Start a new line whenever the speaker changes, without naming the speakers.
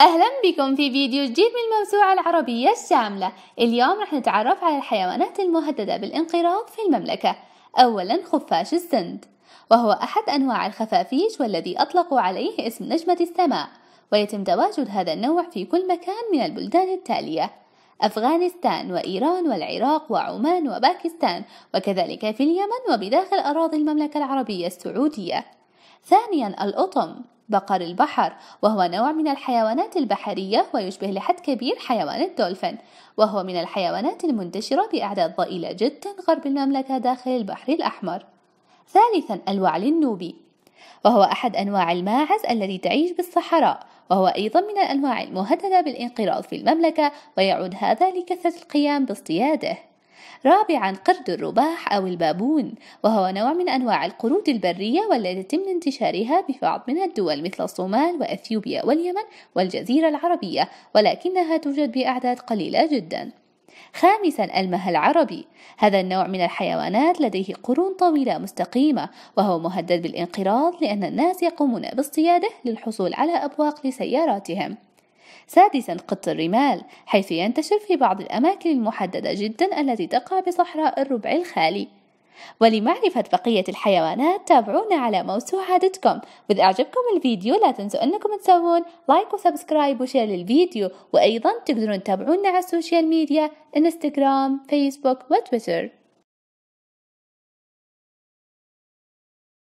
أهلا بكم في فيديو جديد من الموسوعة العربية الشاملة اليوم رح نتعرف على الحيوانات المهددة بالانقراض في المملكة أولا خفاش السند وهو أحد أنواع الخفافيش والذي أطلقوا عليه اسم نجمة السماء ويتم تواجد هذا النوع في كل مكان من البلدان التالية أفغانستان وإيران والعراق وعمان وباكستان وكذلك في اليمن وبداخل أراضي المملكة العربية السعودية ثانيا الاطم بقر البحر وهو نوع من الحيوانات البحرية ويشبه لحد كبير حيوان الدولفين وهو من الحيوانات المنتشرة بأعداد ضئيلة جدا غرب المملكة داخل البحر الأحمر ثالثا الوعل النوبي وهو أحد أنواع الماعز الذي تعيش بالصحراء وهو أيضا من الأنواع المهددة بالانقراض في المملكة ويعود هذا لكثرة القيام باصطياده رابعا قرد الرباح أو البابون وهو نوع من أنواع القرود البرية والتي يتم انتشارها ببعض من الدول مثل الصومال وأثيوبيا واليمن والجزيرة العربية ولكنها توجد بأعداد قليلة جدا خامسا المها العربي هذا النوع من الحيوانات لديه قرون طويلة مستقيمة وهو مهدد بالانقراض لأن الناس يقومون باصطياده للحصول على أبواق لسياراتهم سادسا قط الرمال حيث ينتشر في بعض الأماكن المحددة جدا التي تقع بصحراء الربع الخالي ولمعرفة بقية الحيوانات تابعونا على موسوعة دوت كوم وإذا أعجبكم الفيديو لا تنسوا أنكم تسوون لايك وسبسكرايب وشير للفيديو وأيضا تقدرون تتابعونا على السوشيال ميديا انستغرام فيسبوك وتويتر